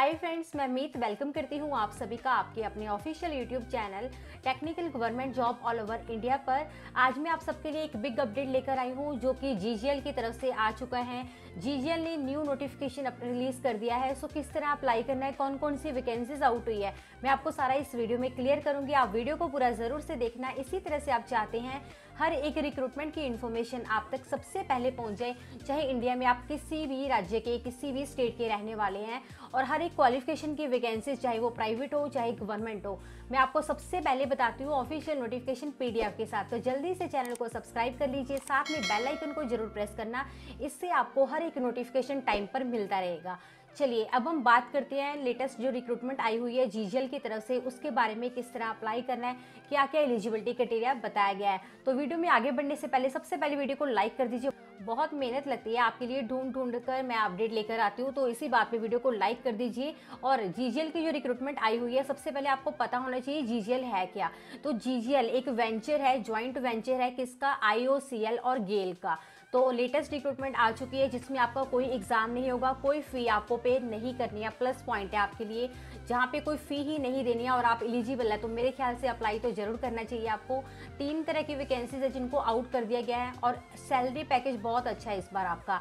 hi friends मैं मीत welcome करती हूँ आप सभी का आपके अपने official YouTube channel technical government job all over India पर आज मैं आप सबके लिए एक बिग अपडेट लेकर आई हूँ जो कि जी की तरफ से आ चुका है जीजीएल ने न्यू नोटिफिकेशन रिलीज़ कर दिया है सो किस तरह अप्लाई करना है कौन कौन सी वैकेंसीज आउट हुई है मैं आपको सारा इस वीडियो में क्लियर करूंगी आप वीडियो को पूरा ज़रूर से देखना इसी तरह से आप चाहते हैं हर एक रिक्रूटमेंट की इन्फॉर्मेशन आप तक सबसे पहले पहुंच जाए चाहे इंडिया में आप किसी भी राज्य के किसी भी स्टेट के रहने वाले हैं और हर एक क्वालिफिकेशन की वैकेंसीज चाहे वो प्राइवेट हो चाहे गवर्नमेंट हो मैं आपको सबसे पहले बताती हूँ ऑफिशियल नोटिफिकेशन पीडीएफ के साथ तो जल्दी से चैनल को सब्सक्राइब कर लीजिए साथ में बेल आइकन को जरूर प्रेस करना इससे आपको हर हर एक नोटिफिकेशन टाइम पर मिलता रहेगा चलिए अब हम बात करते हैं लेटेस्ट जो रिक्रूटमेंट आई हुई है जीजीएल की तरफ से उसके बारे में किस तरह अप्लाई करना है क्या क्या एलिजिबिलिटी क्राइटेरिया बताया गया है तो वीडियो में आगे बढ़ने से पहले सबसे पहले वीडियो को लाइक कर दीजिए बहुत मेहनत लगती है आपके लिए ढूंढ ढूंढ कर मैं अपडेट लेकर आती हूँ तो इसी बात पे वीडियो को लाइक कर दीजिए और जीजीएल की जो रिक्रूटमेंट आई हुई है सबसे पहले आपको पता होना चाहिए जीजीएल है क्या तो जीजीएल एक वेंचर है ज्वाइंट वेंचर है किसका आईओसीएल और गेल का तो लेटेस्ट रिक्रूटमेंट आ चुकी है जिसमें आपका कोई एग्ज़ाम नहीं होगा कोई फ़ी आपको पे नहीं करनी है प्लस पॉइंट है आपके लिए जहाँ पे कोई फ़ी ही नहीं देनी है और आप एलिजिबल है तो मेरे ख्याल से अप्लाई तो ज़रूर करना चाहिए आपको तीन तरह की वैकेंसीज है जिनको आउट कर दिया गया है और सैलरी पैकेज बहुत अच्छा है इस बार आपका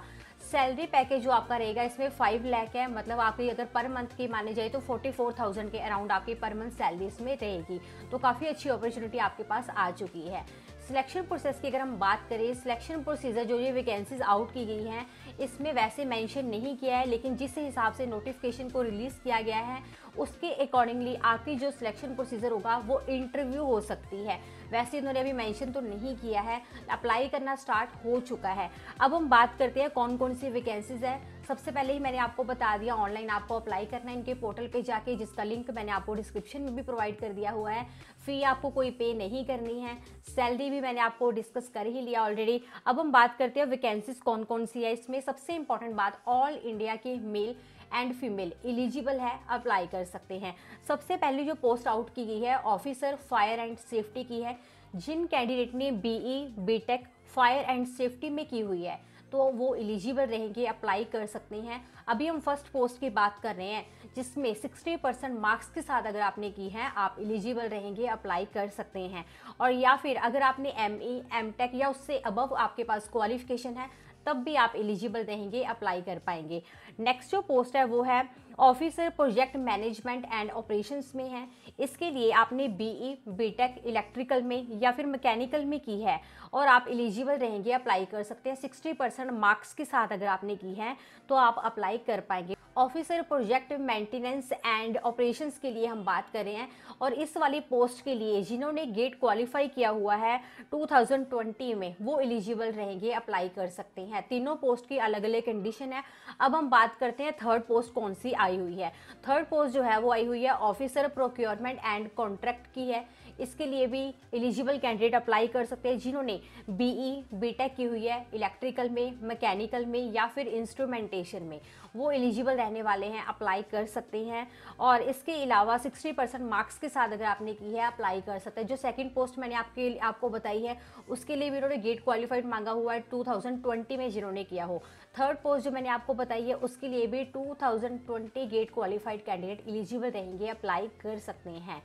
सैलरी पैकेज जो आपका रहेगा इसमें फाइव लैख है मतलब आपकी अगर पर मंथ की माने जाए तो फोर्टी फोर थाउजेंड के अराउंड आपकी पर मंथ सैलरी इसमें रहेगी तो काफ़ी अच्छी अपॉर्चुनिटी आपके पास आ चुकी है सिलेक्शन प्रोसेस की अगर हम बात करें सिलेक्शन प्रोसीजर जो ये वैकेंसीज आउट की गई हैं इसमें वैसे मेंशन नहीं किया है लेकिन जिस हिसाब से नोटिफिकेशन को रिलीज़ किया गया है उसके अकॉर्डिंगली आपकी जो सिलेक्शन प्रोसीजर होगा वो इंटरव्यू हो सकती है वैसे इन्होंने अभी मैंशन तो नहीं किया है अप्लाई करना स्टार्ट हो चुका है अब हम बात करते हैं कौन कौन सी वैकेंसीज़ है सबसे पहले ही मैंने आपको बता दिया ऑनलाइन आपको अप्लाई करना है इनके पोर्टल पे जाके जिसका लिंक मैंने आपको डिस्क्रिप्शन में भी प्रोवाइड कर दिया हुआ है फ़ी आपको कोई पे नहीं करनी है सैलरी भी मैंने आपको डिस्कस कर ही लिया ऑलरेडी अब हम बात करते हैं वैकेंसीज कौन कौन सी है इसमें सबसे इंपॉर्टेंट बात ऑल इंडिया के मेल एंड फीमेल एलिजिबल है अप्लाई कर सकते हैं सबसे पहले जो पोस्ट आउट की गई है ऑफिसर फायर एंड सेफ्टी की है जिन कैंडिडेट ने BE BTech fire and safety में की हुई है तो वो एलिजिबल रहेंगे अप्लाई कर सकते हैं अभी हम फर्स्ट पोस्ट की बात कर रहे हैं जिसमें 60 परसेंट मार्क्स के साथ अगर आपने की है आप एलिजिबल रहेंगे अप्लाई कर सकते हैं और या फिर अगर आपने एम ई एम टेक या उससे अबव आपके पास क्वालिफिकेशन है तब भी आप एलिजिबल रहेंगे अप्लाई कर पाएंगे नेक्स्ट जो पोस्ट है वो है officer project management and operations में है इसके लिए आपने बीई बीटेक इलेक्ट्रिकल में या फिर मैकेनिकल में की है और आप एलिजिबल रहेंगे अप्लाई कर सकते हैं सिक्सटी परसेंट मार्क्स के साथ अगर आपने की है तो आप अप्लाई कर पाएंगे officer project maintenance and operations के लिए हम बात कर रहे हैं और इस वाली पोस्ट के लिए जिन्होंने गेट क्वालिफाई किया हुआ है 2020 में वो एलिजिबल रहेंगे अप्लाई कर सकते हैं तीनों पोस्ट की अलग अलग कंडीशन है अब हम बात करते हैं थर्ड पोस्ट कौन सी आई आई हुई है थर्ड पोस्ट जो है वो आई हुई है ऑफिसर प्रोक्योरमेंट एंड कॉन्ट्रैक्ट की है इसके लिए भी एलिजिबल कैंडिडेट अप्लाई कर सकते हैं जिन्होंने बीई बीटेक e, की हुई है इलेक्ट्रिकल में मैकेनिकल में या फिर इंस्ट्रूमेंटेशन में वो एलिजिबल रहने वाले हैं अप्लाई कर सकते हैं और इसके अलावा 60 परसेंट मार्क्स के साथ अगर आपने की है अप्लाई कर सकते हैं जो सेकेंड पोस्ट मैंने आपके आपको बताई है उसके लिए भी उन्होंने गेट क्वालिफाइड मांगा हुआ है ट्वेंटी में जिन्होंने किया हो थर्ड पोस्ट जो मैंने आपको बताई है उसके लिए भी twenty GATE qualified candidate eligible रहेंगे अप्लाई कर सकते हैं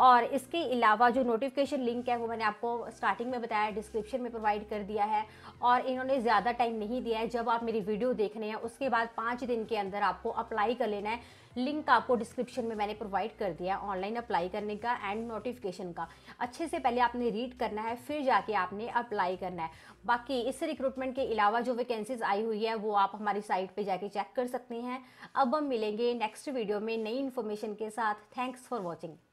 और इसके अलावा जो नोटिफिकेशन लिंक है वो मैंने आपको स्टार्टिंग में बताया डिस्क्रिप्शन में प्रोवाइड कर दिया है और इन्होंने ज़्यादा टाइम नहीं दिया है जब आप मेरी वीडियो देख रहे हैं उसके बाद पाँच दिन के अंदर आपको अप्लाई कर लेना है लिंक आपको डिस्क्रिप्शन में मैंने प्रोवाइड कर दिया है ऑनलाइन अप्लाई करने का एंड नोटिफिकेशन का अच्छे से पहले आपने रीड करना है फिर जाके आपने अप्लाई करना है बाकी इस रिक्रूटमेंट के अलावा जो वैकेंसीज आई हुई है वो आप हमारी साइट पे जाके चेक कर सकते हैं अब हम मिलेंगे नेक्स्ट वीडियो में नई इन्फॉर्मेशन के साथ थैंक्स फॉर वॉचिंग